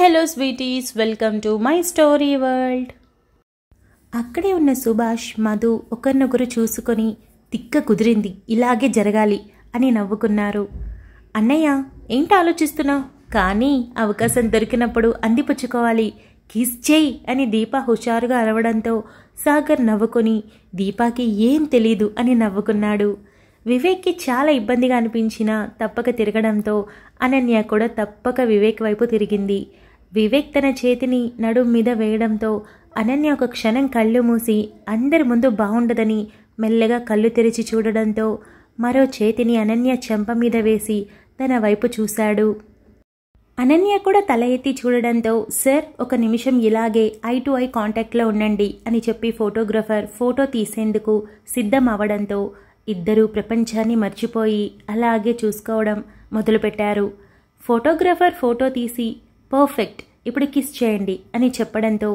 hello sweeties welcome to my story world అక్కడే ఉన్న సుభాష్ మధు ఒకరినొకరు చూసుకొని తిక్క కుదిరింది ఇలాగే జరగాలి అని నవ్వుకున్నారు అన్నయ్య ఏంటి ఆలోచిస్తున్నావు కానీ అవకాశం దొరికినప్పుడు అందిపుచ్చుకోవాలి కిస్ చేయి అని దీప హుషారుగా అరవడంతో సాగర్ నవ్వుకొని దీపాకి ఏం తెలీదు అని నవ్వుకున్నాడు వివేక్కి చాలా ఇబ్బందిగా అనిపించినా తప్పక తిరగడంతో అనన్య కూడా తప్పక వివేక్ వైపు తిరిగింది వివేక్ తన చేతిని నడుం మీద వేయడంతో అనన్య ఒక క్షణం కళ్ళు మూసి అందరి ముందు బాగుండదని మెల్లగా కళ్ళు తెరిచి చూడడంతో మరో చేతిని అనన్య చెంప మీద వేసి తన వైపు చూశాడు అనన్య కూడా తల ఎత్తి చూడడంతో సార్ ఒక నిమిషం ఇలాగే ఐ టు ఐ కాంటాక్ట్లో ఉండండి అని చెప్పి ఫోటోగ్రఫర్ ఫోటో తీసేందుకు సిద్ధం అవడంతో ఇద్దరూ ప్రపంచాన్ని మర్చిపోయి అలాగే చూసుకోవడం మొదలుపెట్టారు ఫోటోగ్రఫర్ ఫోటో తీసి పర్ఫెక్ట్ ఇప్పుడు కిస్ చేయండి అని చెప్పడంతో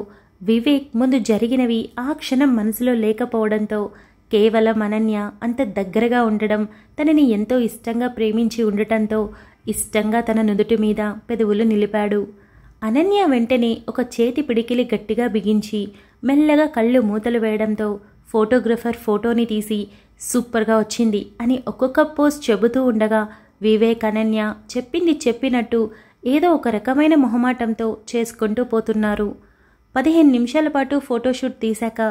వివేక్ ముందు జరిగినవి ఆ క్షణం మనసులో లేకపోవడంతో కేవలం అనన్య అంత దగ్గరగా ఉండడం తనని ఎంతో ఇష్టంగా ప్రేమించి ఉండటంతో ఇష్టంగా తన నుదుటి మీద పెదవులు నిలిపాడు అనన్య వెంటనే ఒక చేతి పిడికిలి గట్టిగా బిగించి మెల్లగా కళ్ళు మూతలు వేయడంతో ఫోటోగ్రఫర్ ఫోటోని తీసి సూపర్గా వచ్చింది అని ఒక్కొక్క పోస్ట్ చెబుతూ ఉండగా వివేక్ అనన్య చెప్పింది చెప్పినట్టు ఏదో ఒక రకమైన మొహమాటంతో చేసుకుంటూ పోతున్నారు పదిహేను నిమిషాల పాటు ఫోటోషూట్ తీశాక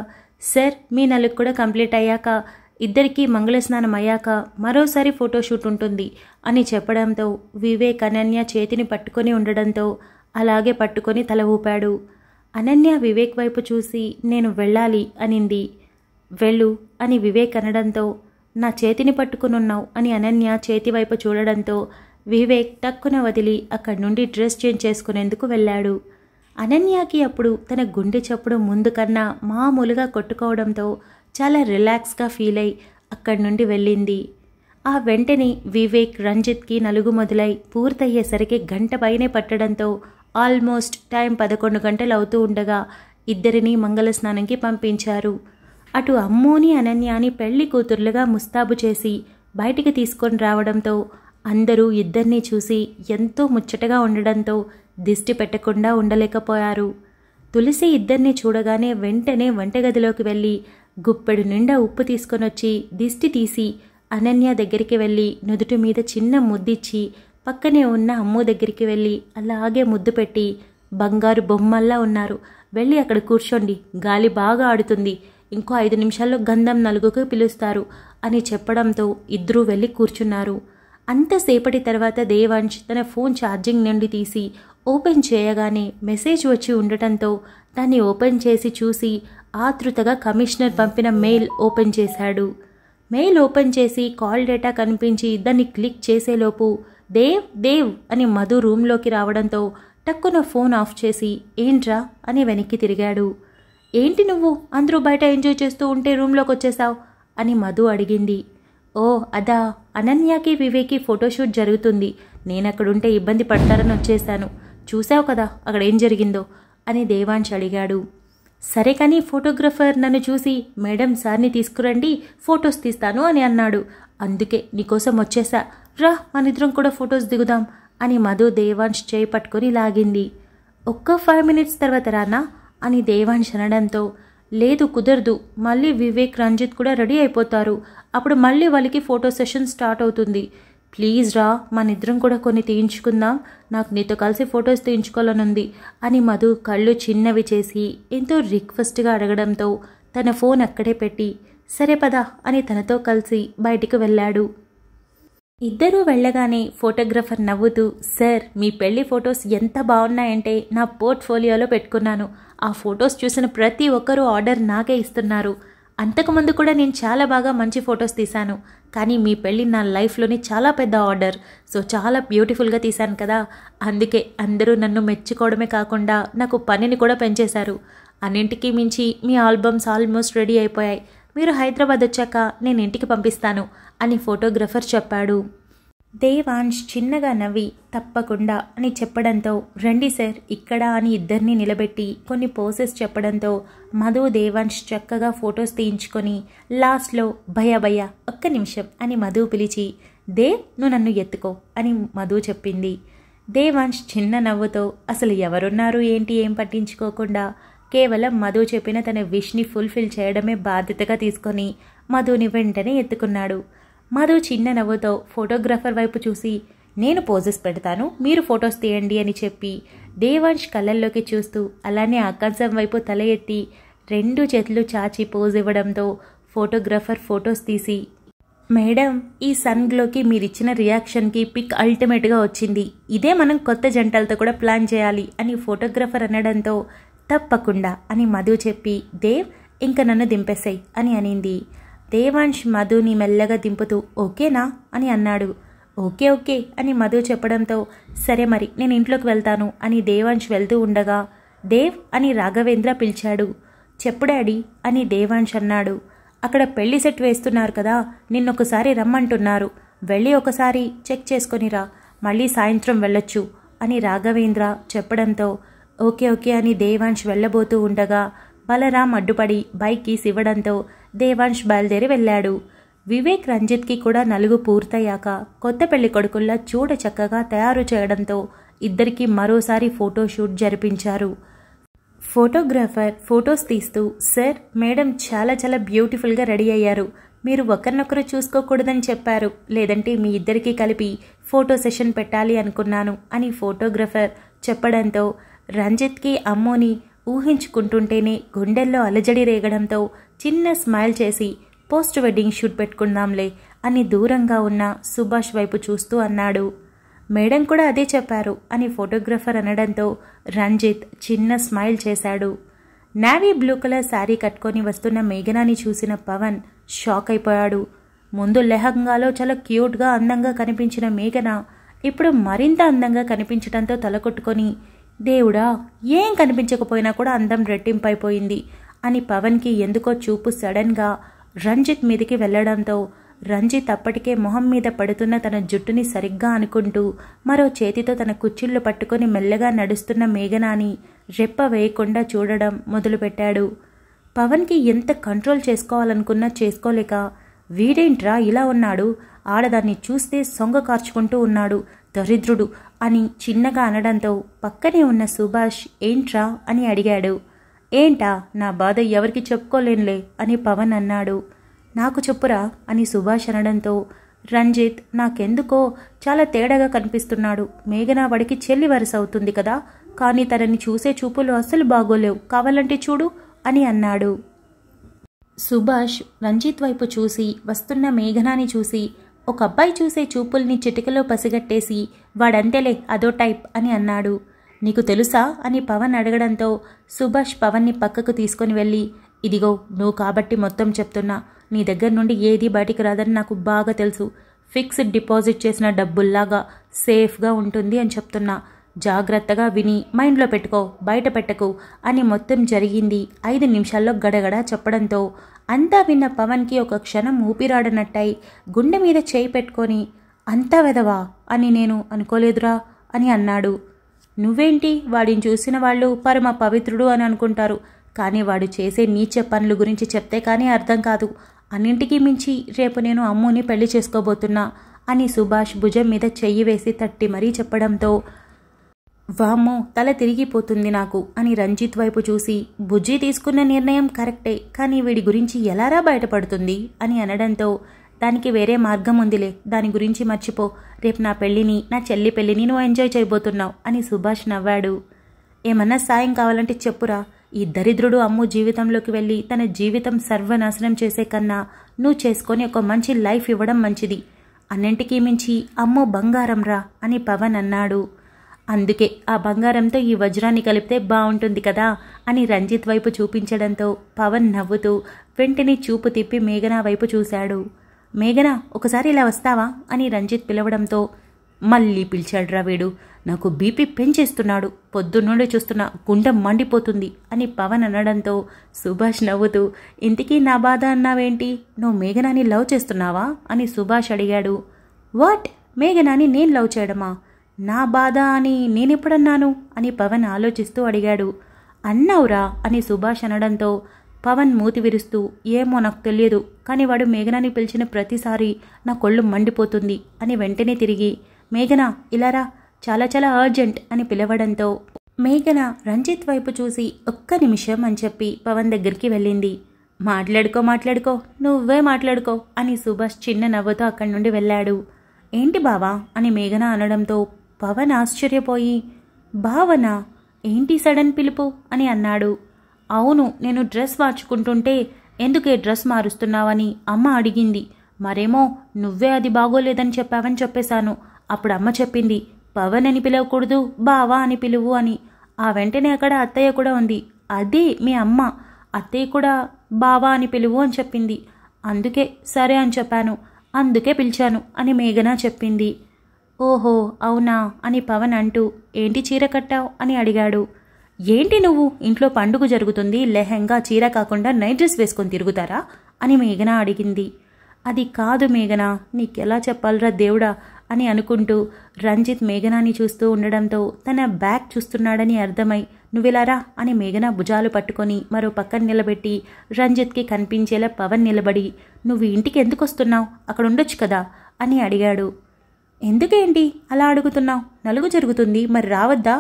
సార్ మీ నెలకు కూడా కంప్లీట్ అయ్యాక ఇద్దరికీ మంగళస్నానం అయ్యాక మరోసారి ఫోటోషూట్ ఉంటుంది అని చెప్పడంతో వివేక్ అనన్య చేతిని పట్టుకొని ఉండడంతో అలాగే పట్టుకొని తల ఊపాడు అనన్య వివేక్ వైపు చూసి నేను వెళ్ళాలి అనింది వెళ్ళు అని వివేక్ అనడంతో నా చేతిని పట్టుకునున్నావు అని అనన్య చేతి వైపు చూడడంతో వివేక్ టక్కున వదిలి అక్కడి నుండి డ్రెస్ చేంజ్ చేసుకునేందుకు వెళ్ళాడు అనన్యకి అప్పుడు తన గుండె చప్పుడు ముందు కన్నా మామూలుగా కొట్టుకోవడంతో చాలా రిలాక్స్గా ఫీల్ అయి అక్కడి నుండి వెళ్ళింది ఆ వెంటనే వివేక్ రంజిత్కి నలుగు మొదలై పూర్తయ్యేసరికి గంట పైనే పట్టడంతో ఆల్మోస్ట్ టైం పదకొండు గంటలు అవుతూ ఉండగా ఇద్దరినీ మంగళ స్నానంకి పంపించారు అటు అమ్మోని అనన్యాని పెళ్లి కూతుర్లుగా ముస్తాబు చేసి బయటికి తీసుకొని రావడంతో అందరూ ఇద్దరినీ చూసి ఎంతో ముచ్చటగా ఉండడంతో దిష్టి పెట్టకుండా ఉండలేకపోయారు తులసి ఇద్దరిని చూడగానే వెంటనే వంటగదిలోకి వెళ్ళి గుప్పెడు నిండా ఉప్పు తీసుకొనొచ్చి దిష్టి తీసి అనన్య దగ్గరికి వెళ్ళి నుదుటి మీద చిన్న ముద్దిచ్చి పక్కనే ఉన్న అమ్ము దగ్గరికి వెళ్ళి అలాగే ముద్దు పెట్టి బంగారు బొమ్మల్లా ఉన్నారు వెళ్ళి అక్కడ కూర్చోండి గాలి బాగా ఆడుతుంది ఇంకో ఐదు నిమిషాల్లో గంధం నలుగుకు పిలుస్తారు అని చెప్పడంతో ఇద్దరూ వెళ్ళి కూర్చున్నారు అంతసేపటి తర్వాత దేవాంశ్ తన ఫోన్ ఛార్జింగ్ నుండి తీసి ఓపెన్ చేయగానే మెసేజ్ వచ్చి ఉండటంతో దాన్ని ఓపెన్ చేసి చూసి ఆతృతగా కమిషనర్ పంపిన మెయిల్ ఓపెన్ చేశాడు మెయిల్ ఓపెన్ చేసి కాల్ డేటా కనిపించి దాన్ని క్లిక్ చేసేలోపు దేవ్ దేవ్ అని మధు రూమ్లోకి రావడంతో టక్కున ఫోన్ ఆఫ్ చేసి ఏంట్రా అని వెనక్కి తిరిగాడు ఏంటి నువ్వు అందరూ బయట ఎంజాయ్ చేస్తూ ఉంటే రూమ్లోకి వచ్చేసావు అని మధు అడిగింది ఓ అదా అనన్యాకి వివేకి ఫోటోషూట్ జరుగుతుంది నేను అక్కడుంటే ఇబ్బంది పడతారని వచ్చేశాను చూసావు కదా అక్కడ ఏం జరిగిందో అని దేవాంశ్ అడిగాడు సరే కానీ ఫోటోగ్రఫర్ నన్ను చూసి మేడం సార్ని తీసుకురండి ఫొటోస్ తీస్తాను అని అన్నాడు అందుకే నీకోసం వచ్చేసా రా మనిద్దరం కూడా ఫొటోస్ దిగుదాం అని మధు దేవాన్ష్ చేయి పట్టుకొని లాగింది ఒక్క ఫైవ్ మినిట్స్ తర్వాత రానా అని దేవాంశ్ అనడంతో లేదు కుదరదు మళ్ళీ వివేక్ రంజిత్ కూడా రెడీ అయిపోతారు అప్పుడు మళ్ళీ వాళ్ళకి ఫోటో సెషన్ స్టార్ట్ అవుతుంది ప్లీజ్ రా మన ఇద్దరం కూడా కొన్ని తీయించుకుందాం నాకు నీతో కలిసి ఫొటోస్ తీయించుకోవాలనుంది అని మధు కళ్ళు చిన్నవి చేసి ఎంతో రిక్వెస్ట్గా అడగడంతో తన ఫోన్ అక్కడే పెట్టి సరే పదా అని తనతో కలిసి బయటికి వెళ్ళాడు ఇద్దరూ వెళ్ళగానే ఫోటోగ్రఫర్ నవ్వుతూ సార్ మీ పెళ్లి ఫొటోస్ ఎంత బాగున్నాయంటే నా పోర్ట్ఫోలియోలో పెట్టుకున్నాను ఆ ఫొటోస్ చూసిన ప్రతి ఒక్కరూ ఆర్డర్ నాకే ఇస్తున్నారు అంతకుముందు కూడా నేను చాలా బాగా మంచి ఫొటోస్ తీశాను కానీ మీ పెళ్ళి నా లైఫ్లోని చాలా పెద్ద ఆర్డర్ సో చాలా బ్యూటిఫుల్గా తీశాను కదా అందుకే అందరూ నన్ను మెచ్చుకోవడమే కాకుండా నాకు పనిని కూడా పెంచేశారు అన్నింటికీ మించి మీ ఆల్బమ్స్ ఆల్మోస్ట్ రెడీ అయిపోయాయి మీరు హైదరాబాద్ వచ్చాక నేను ఇంటికి పంపిస్తాను అని ఫోటోగ్రఫర్ చెప్పాడు దేవాన్ష్ చిన్నగా నవ్వి తప్పకుండా అని చెప్పడంతో రండి సార్ ఇక్కడ అని ఇద్దరిని నిలబెట్టి కొన్ని పోసెస్ చెప్పడంతో మధు దేవాన్ష్ చక్కగా ఫొటోస్ తీయించుకొని లాస్ట్లో భయ భయ ఒక్క నిమిషం అని మధు పిలిచి దేవ్ నువ్వు నన్ను ఎత్తుకో అని మధు చెప్పింది దేవాన్ష్ చిన్న నవ్వుతో అసలు ఎవరున్నారు ఏంటి ఏం పట్టించుకోకుండా కేవలం మధు చెప్పిన తన విష్ని ఫుల్ఫిల్ చేయడమే బాధ్యతగా తీసుకొని మధుని వెంటనే ఎత్తుకున్నాడు మాధవ్ చిన్న నవ్వుతో ఫోటోగ్రాఫర్ వైపు చూసి నేను పోజెస్ పెడతాను మీరు ఫొటోస్ తీయండి అని చెప్పి దేవాంష్ కళ్ళల్లోకి చూస్తూ అలానే ఆకాశం వైపు తల ఎత్తి రెండు చేతులు చాచి పోజ్ ఇవ్వడంతో ఫోటోగ్రాఫర్ ఫొటోస్ తీసి మేడం ఈ సన్గ్లోకి మీరిచ్చిన రియాక్షన్కి పిక్ అల్టిమేట్గా వచ్చింది ఇదే మనం కొత్త జంటలతో కూడా ప్లాన్ చేయాలి అని ఫోటోగ్రాఫర్ అనడంతో తప్పకుండా అని మధు చెప్పి దేవ్ ఇంకా నన్ను దింపేసాయి అని అనింది దేవాంష్ మధుని మెల్లగా దింపుతూ ఓకేనా అని అన్నాడు ఓకే ఓకే అని మధు చెప్పడంతో సరే మరి నేను ఇంట్లోకి వెళ్తాను అని దేవాంష్ వెళ్తూ ఉండగా దేవ్ అని రాఘవేంద్ర పిలిచాడు చెప్పు అని దేవాంష్ అన్నాడు అక్కడ పెళ్లి సెట్ వేస్తున్నారు కదా నిన్నొకసారి రమ్మంటున్నారు వెళ్ళి ఒకసారి చెక్ చేసుకొనిరా మళ్ళీ సాయంత్రం వెళ్ళొచ్చు అని రాఘవేంద్ర చెప్పడంతో ఓకే ఓకే అని దేవాంష్ వెళ్ళబోతూ ఉండగా బలరాం అడ్డుపడి బైక్కి ఇవ్వడంతో దేవాంష్ బయలుదేరి వెళ్ళాడు వివేక్ రంజిత్కి కూడా నలుగు పూర్తయ్యాక కొత్త పెళ్లి కొడుకుల్లా చూడ చక్కగా తయారు చేయడంతో ఇద్దరికి మరోసారి ఫోటోషూట్ జరిపించారు ఫోటోగ్రాఫర్ ఫొటోస్ తీస్తూ సార్ మేడం చాలా చాలా బ్యూటిఫుల్గా రెడీ అయ్యారు మీరు ఒకరినొకరు చూసుకోకూడదని చెప్పారు లేదంటే మీ ఇద్దరికీ కలిపి ఫోటో సెషన్ పెట్టాలి అనుకున్నాను అని ఫోటోగ్రాఫర్ చెప్పడంతో రంజిత్కి అమ్మోని ఊహించుకుంటుంటేనే గుండెల్లో అలజడి రేగడంతో చిన్న స్మైల్ చేసి పోస్ట్ వెడ్డింగ్ షూట్ పెట్టుకుందాంలే అని దూరంగా ఉన్న సుభాష్ వైపు చూస్తూ అన్నాడు మేడం కూడా అదే చెప్పారు అని ఫోటోగ్రఫర్ అనడంతో రంజిత్ చిన్న స్మైల్ చేశాడు నావీ బ్లూ కలర్ శారీ కట్టుకొని వస్తున్న మేఘనాని చూసిన పవన్ షాక్ అయిపోయాడు ముందు లెహంగాలో చాలా క్యూట్గా అందంగా కనిపించిన మేఘన ఇప్పుడు మరింత అందంగా కనిపించడంతో తలకొట్టుకొని దేవుడా ఏం కనిపించకపోయినా కూడా అందం రెట్టింపైపోయింది అని పవన్కి ఎందుకో చూపు సడన్గా రంజిత్ మీదికి వెళ్ళడంతో రంజిత్ అప్పటికే మొహం మీద పడుతున్న తన జుట్టుని సరిగ్గా అనుకుంటూ మరో చేతితో తన కుచ్చిళ్ళు పట్టుకొని మెల్లగా నడుస్తున్న మేఘనాని రెప్ప వేయకుండా చూడడం మొదలుపెట్టాడు పవన్కి ఎంత కంట్రోల్ చేసుకోవాలనుకున్నా చేసుకోలేక వీడేంట్రా ఇలా ఉన్నాడు ఆడదాన్ని చూస్తే సొంగ కార్చుకుంటూ ఉన్నాడు దరిద్రుడు అని చిన్నగా అనడంతో పక్కనే ఉన్న సుభాష్ ఏంట్రా అని అడిగాడు ఏంటా నా బాధ ఎవరికి చెప్పుకోలేనులే అని పవన్ అన్నాడు నాకు చెప్పురా అని సుభాష్ అనడంతో రంజిత్ నాకెందుకో చాలా తేడాగా కనిపిస్తున్నాడు మేఘనా వాడికి చెల్లి వరుస అవుతుంది కదా కానీ తనని చూసే చూపులు అస్సలు బాగోలేవు కావాలంటే చూడు అని అన్నాడు సుభాష్ రంజిత్ వైపు చూసి వస్తున్న మేఘనాని చూసి ఒక అబ్బాయి చూసే చూపుల్ని చిటికలో పసిగట్టేసి వాడంతేలే అదో టైప్ అని అన్నాడు నీకు తెలుసా అని పవన్ అడగడంతో సుభాష్ పవన్ని పక్కకు తీసుకొని వెళ్ళి ఇదిగో నువ్వు కాబట్టి మొత్తం చెప్తున్నా నీ దగ్గర నుండి ఏది బయటికి రాదని నాకు బాగా తెలుసు ఫిక్స్డ్ డిపాజిట్ చేసిన డబ్బుల్లాగా సేఫ్గా ఉంటుంది అని చెప్తున్నా జాగ్రత్తగా విని మైండ్లో పెట్టుకో బయట పెట్టకు అని మొత్తం జరిగింది ఐదు నిమిషాల్లో గడగడ చెప్పడంతో అంతా విన్న పవన్కి ఒక క్షణం ఊపిరాడనట్టయి గుండె మీద చేయి పెట్టుకొని అంతా వెదవా అని నేను అనుకోలేదురా అని అన్నాడు నువ్వేంటి వాడిని చూసిన వాళ్ళు పరమ పవిత్రుడు అని అనుకుంటారు కానీ వాడు చేసే నీచ పనుల గురించి చెప్తే కానీ అర్థం కాదు అన్నింటికీ మించి రేపు నేను అమ్ముని పెళ్లి చేసుకోబోతున్నా అని సుభాష్ భుజం మీద చెయ్యి వేసి తట్టి మరీ చెప్పడంతో వామ్మో తల తిరిగిపోతుంది నాకు అని రంజిత్ వైపు చూసి బుజ్జి తీసుకున్న నిర్ణయం కరెక్టే కానీ వీడి గురించి ఎలారా బయటపడుతుంది అని అనడంతో దానికి వేరే మార్గం ఉందిలే దాని గురించి మర్చిపో రేపు నా పెళ్ళిని నా చెల్లి పెళ్ళిని నువ్వు ఎంజాయ్ చేయబోతున్నావు అని సుభాష్ నవ్వాడు ఏమన్నా సాయం కావాలంటే చెప్పురా ఈ దరిద్రుడు అమ్ము జీవితంలోకి వెళ్ళి తన జీవితం సర్వనాశనం చేసే కన్నా నువ్వు చేసుకొని ఒక మంచి లైఫ్ ఇవ్వడం మంచిది అన్నింటికీ మించి అమ్మో బంగారంరా అని పవన్ అన్నాడు అందుకే ఆ బంగారంతో ఈ వజ్రాన్ని కలిపితే బాగుంటుంది కదా అని రంజిత్ వైపు చూపించడంతో పవన్ నవ్వుతూ వెంటనే చూపు తిప్పి మేఘనా వైపు చూశాడు మేఘనా ఒకసారి ఇలా వస్తావా అని రంజిత్ పిలవడంతో మళ్ళీ పిలిచాడు రావేడు నాకు బీపీ పెంచేస్తున్నాడు పొద్దున్నుండి చూస్తున్న గుండె మండిపోతుంది అని పవన్ అనడంతో సుభాష్ నవ్వుతూ ఇంతకీ నా బాధ అన్నావేంటి నువ్వు మేఘనాని లవ్ చేస్తున్నావా అని సుభాష్ అడిగాడు వాట్ మేఘనాని నేను లవ్ చేయడమా నా బాధ అని నేనెప్పుడన్నాను అని పవన్ ఆలోచిస్తూ అడిగాడు అన్నావురా అని సుభాష్ అనడంతో పవన్ మూతి విరుస్తూ ఏమో నాకు తెలియదు కానీ వాడు మేఘనాని పిలిచిన ప్రతిసారి నా కొళ్ళు మండిపోతుంది అని వెంటనే తిరిగి మేఘన ఇలారా చాలా చాలా అర్జెంట్ అని పిలవడంతో మేఘన రంజిత్ వైపు చూసి ఒక్క నిమిషం అని చెప్పి పవన్ దగ్గరికి వెళ్ళింది మాట్లాడుకో మాట్లాడుకో నువ్వే మాట్లాడుకో అని సుభాష్ చిన్న నవ్వుతో అక్కడి నుండి వెళ్ళాడు ఏంటి బావా అని మేఘన అనడంతో పవన్ ఆశ్చర్యపోయి భావన ఏంటి సడన్ పిలుపు అని అన్నాడు అవును నేను డ్రెస్ మార్చుకుంటుంటే ఎందుకే డ్రెస్ మారుస్తున్నావని అమ్మ అడిగింది మరేమో నువ్వే అది బాగోలేదని చెప్పావని చెప్పేశాను అప్పుడు అమ్మ చెప్పింది పవన్ అని పిలవకూడదు బావా అని పిలువు అని ఆ వెంటనే అక్కడ అత్తయ్య కూడా ఉంది అదే మీ అమ్మ అత్తయ్య కూడా బావా అని పిలువు అని చెప్పింది అందుకే సరే అని చెప్పాను అందుకే పిలిచాను అని మేఘన చెప్పింది ఓహో అవునా అని పవన్ అంటూ ఏంటి చీర కట్టావు అని అడిగాడు ఏంటి నువ్వు ఇంట్లో పండుగ జరుగుతుంది లెహెంగా చీర కాకుండా నైట్ డ్రెస్ వేసుకొని తిరుగుతారా అని మేఘన అడిగింది అది కాదు మేఘన నీకెలా చెప్పాలరా దేవుడా అని అనుకుంటూ రంజిత్ మేఘనాని చూస్తూ ఉండడంతో తన బ్యాగ్ చూస్తున్నాడని అర్థమై నువ్వెలారా అని మేఘన భుజాలు పట్టుకొని మరో పక్కన నిలబెట్టి రంజిత్కి కనిపించేలా పవన్ నిలబడి నువ్వు ఇంటికి ఎందుకు వస్తున్నావు అక్కడ ఉండొచ్చు కదా అని అడిగాడు ఎందుకేంటి అలా అడుగుతున్నావు నలుగు జరుగుతుంది మరి రావద్దా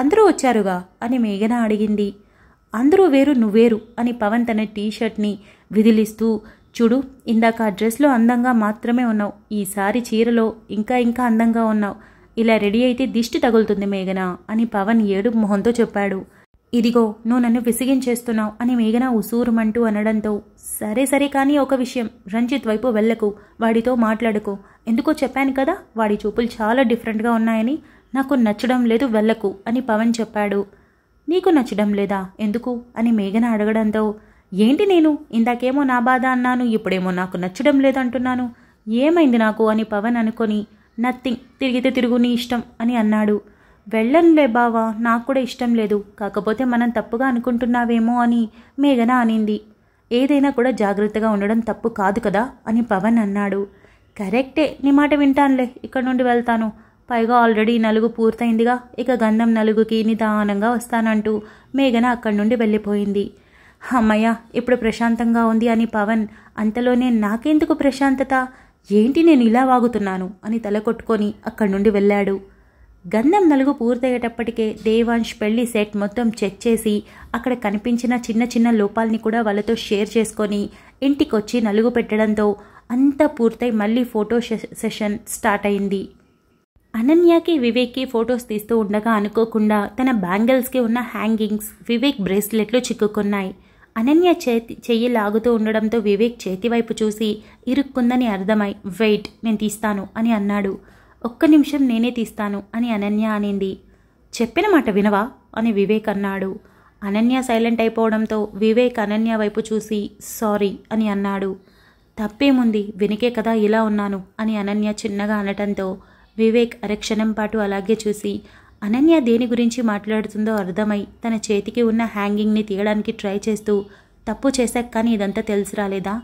అందరూ వచ్చారుగా అని మేఘన అడిగింది అందరూ వేరు నువ్వేరు అని పవన్ తన టీషర్ట్ని విధిలిస్తూ చూడు ఇందాక ఆ డ్రెస్లో అందంగా మాత్రమే ఉన్నావు ఈసారి చీరలో ఇంకా ఇంకా అందంగా ఉన్నావు ఇలా రెడీ అయితే దిష్టి తగులుతుంది మేఘన అని పవన్ ఏడు మొహంతో చెప్పాడు ఇదిగో నువ్వు నన్ను విసిగించేస్తున్నావు అని మేఘన ఉసూరుమంటూ అనడంతో సరే సరే కానీ ఒక విషయం రంజిత్ వైపు వెళ్లకు వాడితో మాట్లాడుకో ఎందుకో చెప్పాను కదా వాడి చూపులు చాలా డిఫరెంట్గా ఉన్నాయని నాకు నచ్చడం లేదు వెళ్ళకు అని పవన్ చెప్పాడు నీకు నచ్చడం లేదా ఎందుకు అని మేఘన అడగడంతో ఏంటి నేను ఇందాకేమో నా బాధ అన్నాను ఇప్పుడేమో నాకు నచ్చడం లేదంటున్నాను ఏమైంది నాకు అని పవన్ అనుకొని నథింగ్ తిరిగితే తిరుగు నీ ఇష్టం అని అన్నాడు వెళ్ళంలే బావా నాకు కూడా ఇష్టం లేదు కాకపోతే మనం తప్పుగా అనుకుంటున్నావేమో అని మేఘన అనింది ఏదైనా కూడా జాగ్రత్తగా ఉండడం తప్పు కాదు కదా అని పవన్ అన్నాడు కరెక్టే నీ మాట వింటానులే ఇక్కడ నుండి వెళ్తాను పైగా ఆల్రెడీ నలుగు పూర్తయిందిగా ఇక గంధం నలుగుకి నిదానంగా వస్తానంటూ మేఘన అక్కడి నుండి వెళ్ళిపోయింది అమ్మయ్య ఇప్పుడు ప్రశాంతంగా ఉంది అని పవన్ అంతలోనే నాకెందుకు ప్రశాంతత ఏంటి నేను ఇలా వాగుతున్నాను అని తల కొట్టుకొని అక్కడి నుండి వెళ్ళాడు గంధం నలుగు పూర్తయ్యేటప్పటికే దేవాంష్ పెళ్లి సెట్ మొత్తం చెక్ చేసి అక్కడ కనిపించిన చిన్న చిన్న లోపాలని కూడా వాళ్ళతో షేర్ చేసుకొని ఇంటికొచ్చి నలుగు పెట్టడంతో అంతా పూర్తయి మళ్ళీ ఫోటో సెషన్ స్టార్ట్ అయింది అనన్యకి వివేక్కి ఫొటోస్ తీస్తూ ఉండగా అనుకోకుండా తన బ్యాంగిల్స్కి ఉన్న హ్యాంగింగ్స్ వివేక్ బ్రేస్లెట్లు చిక్కుకున్నాయి అనన్య చేతి చెయ్యి లాగుతూ ఉండడంతో వివేక్ చేతి వైపు చూసి ఇరుక్కుందని అర్థమై వెయిట్ నేను తీస్తాను అని అన్నాడు ఒక్క నిమిషం నేనే తీస్తాను అని అనన్య అనింది చెప్పిన మాట వినవా అని వివేక్ అన్నాడు అనన్య సైలెంట్ అయిపోవడంతో వివేక్ అనన్య వైపు చూసి సారీ అని అన్నాడు తప్పేముంది వినికే కదా ఇలా ఉన్నాను అని అనన్య చిన్నగా అనటంతో వివేక్ అరక్షణం పాటు అలాగే చూసి అనన్య దేని గురించి మాట్లాడుతుందో అర్థమై తన చేతికి ఉన్న హ్యాంగింగ్ని తీయడానికి ట్రై చేస్తూ తప్పు చేశాక కానీ ఇదంతా తెలిసి రాలేదా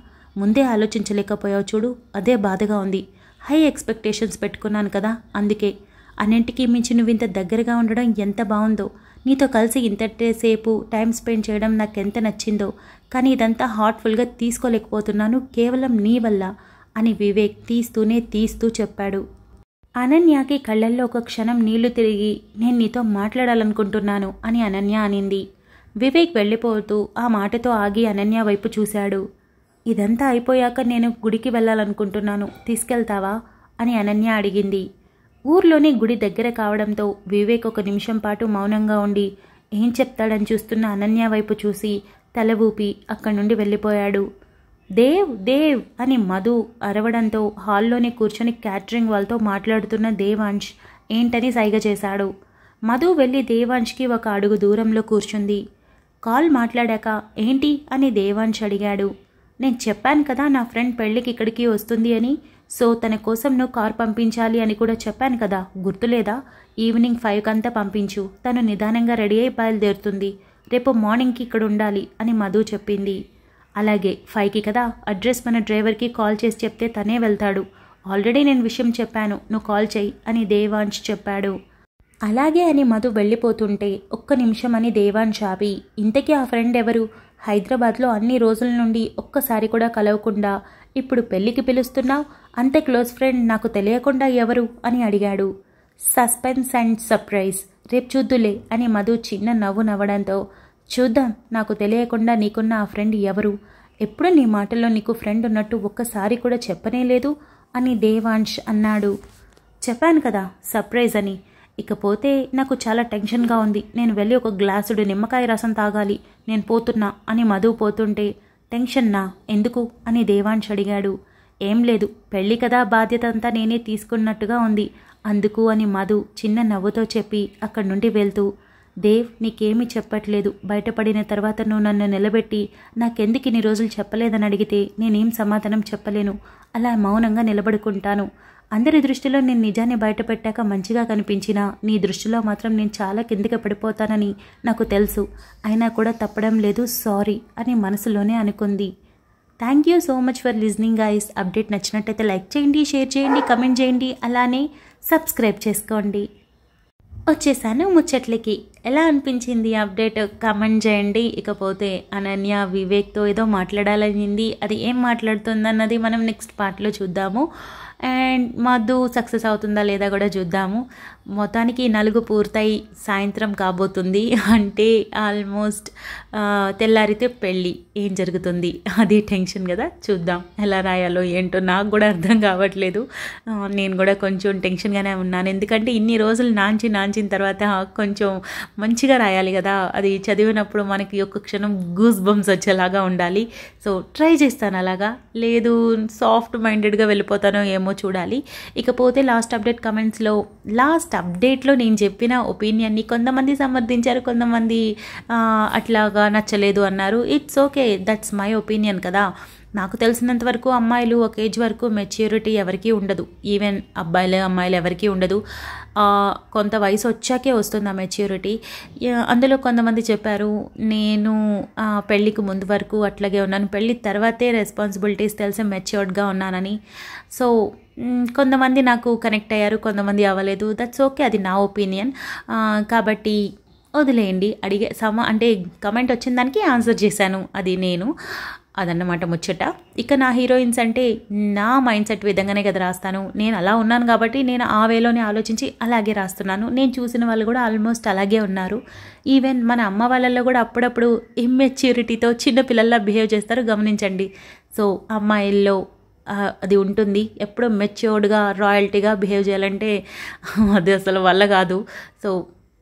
ముందే ఆలోచించలేకపోయావు చూడు అదే బాధగా ఉంది హై ఎక్స్పెక్టేషన్స్ పెట్టుకున్నాను కదా అందుకే అన్నింటికీ మించి నువ్వు ఇంత దగ్గరగా ఉండడం ఎంత బాగుందో నీతో కలిసి ఇంతసేపు టైం స్పెండ్ చేయడం నాకు ఎంత నచ్చిందో కానీ ఇదంతా హార్ట్ఫుల్గా తీసుకోలేకపోతున్నాను కేవలం నీ వల్ల అని వివేక్ తీస్తూనే తీస్తూ చెప్పాడు అనన్యకి కళ్ళల్లో ఒక క్షణం నీళ్లు తిరిగి నేను నీతో మాట్లాడాలనుకుంటున్నాను అని అనన్య అనింది వివేక్ వెళ్ళిపోతూ ఆ మాటతో ఆగి అనన్య వైపు చూశాడు ఇదంతా అయిపోయాక నేను గుడికి వెళ్ళాలనుకుంటున్నాను తీసుకెళ్తావా అని అనన్య అడిగింది ఊర్లోనే గుడి దగ్గర కావడంతో వివేక్ ఒక నిమిషం పాటు మౌనంగా ఉండి ఏం చెప్తాడని చూస్తున్న అనన్య వైపు చూసి తల ఊపి అక్కడి నుండి వెళ్ళిపోయాడు దేవ్ దేవ్ అని మధు అరవడంతో హాల్లోనే కూర్చొని క్యాటరింగ్ వాళ్ళతో మాట్లాడుతున్న దేవాంష్ ఏంటని సైగ చేశాడు మధు వెళ్ళి దేవాంష్కి ఒక అడుగు దూరంలో కూర్చుంది కాల్ మాట్లాడాక ఏంటి అని దేవాంష్ అడిగాడు నేను చెప్పాను కదా నా ఫ్రెండ్ పెళ్ళికి ఇక్కడికి వస్తుంది అని సో తన కోసం నువ్వు కార్ పంపించాలి అని కూడా చెప్పాను కదా గుర్తులేదా ఈవినింగ్ ఫైవ్ అంతా పంపించు తను నిదానంగా రెడీ అయి బయలుదేరుతుంది రేపు మార్నింగ్కి ఇక్కడ ఉండాలి అని మధు చెప్పింది అలాగే ఫైవ్కి కదా అడ్రస్ మన డ్రైవర్కి కాల్ చేసి చెప్తే తనే వెళ్తాడు ఆల్రెడీ నేను విషయం చెప్పాను నువ్వు కాల్ చేయి అని దేవాంశ్ చెప్పాడు అలాగే అని మధు వెళ్ళిపోతుంటే ఒక్క నిమిషం అని దేవాన్ చాపి ఇంతకీ ఆ ఫ్రెండ్ ఎవరు హైదరాబాద్లో అన్ని రోజుల నుండి ఒక్కసారి కూడా కలవకుండా ఇప్పుడు పెళ్లికి పిలుస్తున్నావు అంతే క్లోజ్ ఫ్రెండ్ నాకు తెలియకుండా ఎవరు అని అడిగాడు సస్పెన్స్ అండ్ సర్ప్రైజ్ రేపు చూద్దులే అని మధు చిన్న నవ్వు నవ్వడంతో చూద్దాం నాకు తెలియకుండా నీకున్న ఆ ఫ్రెండ్ ఎవరు ఎప్పుడు నీ మాటల్లో నీకు ఫ్రెండ్ ఉన్నట్టు ఒక్కసారి కూడా చెప్పనే లేదు అని దేవాన్ష్ అన్నాడు చెప్పాను కదా సర్ప్రైజ్ అని ఇకపోతే నాకు చాలా టెన్షన్గా ఉంది నేను వెళ్ళి ఒక గ్లాసుడు నిమ్మకాయ రసం తాగాలి నేను పోతున్నా అని మధు పోతుంటే టెన్షన్నా ఎందుకు అని దేవాన్ష్ అడిగాడు ఏం లేదు పెళ్ళి కదా బాధ్యత అంతా నేనే తీసుకున్నట్టుగా ఉంది అందుకు అని మధు చిన్న నవ్వుతో చెప్పి అక్కడి నుండి వెళ్తూ దేవ్ నీకేమీ చెప్పట్లేదు బయటపడిన తర్వాత నువ్వు నన్ను నిలబెట్టి నాకెందుకు ఇన్ని రోజులు చెప్పలేదని అడిగితే నేనేం సమాధానం చెప్పలేను అలా మౌనంగా నిలబడుకుంటాను అందరి దృష్టిలో నేను నిజాన్ని బయటపెట్టాక మంచిగా కనిపించినా నీ దృష్టిలో మాత్రం నేను చాలా కిందికి పడిపోతానని నాకు తెలుసు అయినా కూడా తప్పడం లేదు సారీ అని మనసులోనే అనుకుంది thank you so much for listening guys update నచ్చినట్టయితే లైక్ చేయండి షేర్ చేయండి కమెంట్ చేయండి అలానే సబ్స్క్రైబ్ చేసుకోండి వచ్చేసాను ముచ్చట్లకి ఎలా అనిపించింది అప్డేట్ కమెంట్ చేయండి ఇకపోతే అనన్య వివేక్తో ఏదో మాట్లాడాలనింది అది ఏం మాట్లాడుతుందన్నది మనం నెక్స్ట్ పార్ట్లో చూద్దాము అండ్ మాదు సక్సెస్ అవుతుందా లేదా కూడా చూద్దాము మొత్తానికి నలుగు పూర్తయి సాయంత్రం కాబోతుంది అంటే ఆల్మోస్ట్ తెల్లారితే పెళ్ళి ఏం జరుగుతుంది అది టెన్షన్ కదా చూద్దాం ఎలా రాయాలో ఏంటో నాకు కూడా అర్థం కావట్లేదు నేను కూడా కొంచెం టెన్షన్గానే ఉన్నాను ఎందుకంటే ఇన్ని రోజులు నాంచి నాంచిన తర్వాత కొంచెం మంచిగా రాయాలి కదా అది చదివినప్పుడు మనకి ఒక్క క్షణం గూస్ బంప్స్ వచ్చేలాగా ఉండాలి సో ట్రై చేస్తాను అలాగా లేదు సాఫ్ట్ మైండెడ్గా వెళ్ళిపోతానో ఏమో చూడాలి ఇకపోతే లాస్ట్ అప్డేట్ కమెంట్స్లో లాస్ట్ లాస్ట్ అప్డేట్లో నేను చెప్పిన ఒపీనియన్ని కొంతమంది సమర్థించారు కొంతమంది అట్లాగా నచ్చలేదు అన్నారు it's okay that's my opinion కదా నాకు తెలిసినంత వరకు అమ్మాయిలు ఒక ఏజ్ వరకు మెచ్యూరిటీ ఎవరికీ ఉండదు ఈవెన్ అబ్బాయిలు అమ్మాయిలు ఎవరికీ ఉండదు కొంత వయసు వచ్చాకే వస్తుంది ఆ మెచ్యూరిటీ అందులో కొంతమంది చెప్పారు నేను పెళ్ళికి ముందు వరకు అట్లాగే ఉన్నాను పెళ్ళి తర్వాతే రెస్పాన్సిబిలిటీస్ తెలిసి మెచ్యూర్డ్గా ఉన్నానని సో కొంతమంది నాకు కనెక్ట్ అయ్యారు కొంతమంది అవ్వలేదు దట్స్ ఓకే అది నా ఒపీనియన్ కాబట్టి వదిలేయండి అడిగే సమ అంటే కమెంట్ వచ్చిన దానికి ఆన్సర్ చేశాను అది నేను అదన్నమాట ముచ్చట ఇక నా హీరోయిన్స్ అంటే నా మైండ్ సెట్ విధంగానే కదా రాస్తాను నేను అలా ఉన్నాను కాబట్టి నేను ఆ వేలోనే ఆలోచించి అలాగే రాస్తున్నాను నేను చూసిన వాళ్ళు కూడా ఆల్మోస్ట్ అలాగే ఉన్నారు ఈవెన్ మన అమ్మ వాళ్ళల్లో కూడా అప్పుడప్పుడు ఇమ్మెచ్యూరిటీతో చిన్న పిల్లల్లా బిహేవ్ చేస్తారు గమనించండి సో అమ్మాయిల్లో అది ఉంటుంది ఎప్పుడో మెచ్యూర్డ్గా రాయల్టీగా బిహేవ్ చేయాలంటే అది అసలు వల్ల కాదు సో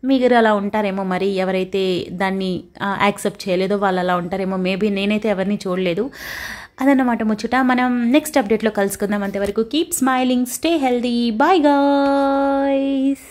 మీరు అలా ఉంటారేమో మరి ఎవరైతే దాన్ని యాక్సెప్ట్ చేయలేదో వాళ్ళు అలా ఉంటారేమో మేబీ నేనైతే ఎవరిని చూడలేదు అదన్నమాట ముచ్చట మనం నెక్స్ట్ అప్డేట్లో కలుసుకుందాం అంతవరకు keep smiling stay healthy bye guys